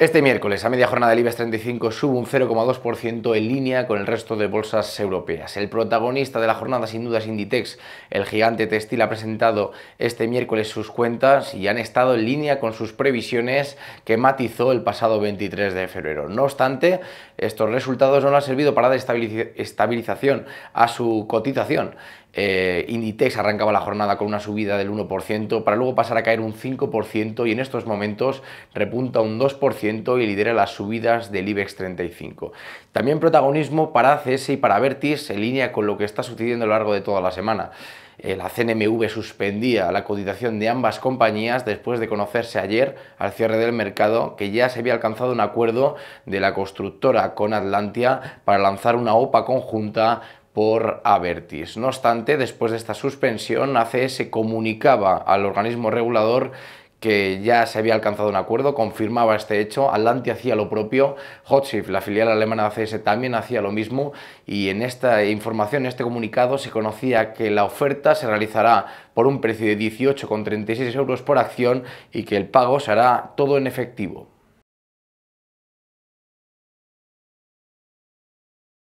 Este miércoles, a media jornada, del IBEX 35 sube un 0,2% en línea con el resto de bolsas europeas. El protagonista de la jornada, sin duda, Inditex. El gigante textil ha presentado este miércoles sus cuentas y han estado en línea con sus previsiones que matizó el pasado 23 de febrero. No obstante, estos resultados no han servido para dar estabilización a su cotización. Eh, Inditex arrancaba la jornada con una subida del 1% para luego pasar a caer un 5% y en estos momentos repunta un 2% y lidera las subidas del IBEX 35. También protagonismo para ACS y para Vertis en línea con lo que está sucediendo a lo largo de toda la semana eh, la CNMV suspendía la cotización de ambas compañías después de conocerse ayer al cierre del mercado que ya se había alcanzado un acuerdo de la constructora con Atlantia para lanzar una OPA conjunta por Avertis. No obstante, después de esta suspensión, ACS se comunicaba al organismo regulador que ya se había alcanzado un acuerdo, confirmaba este hecho, Alante hacía lo propio, Hotshift, la filial alemana de ACS, también hacía lo mismo y en esta información, en este comunicado, se conocía que la oferta se realizará por un precio de 18,36 euros por acción y que el pago será todo en efectivo.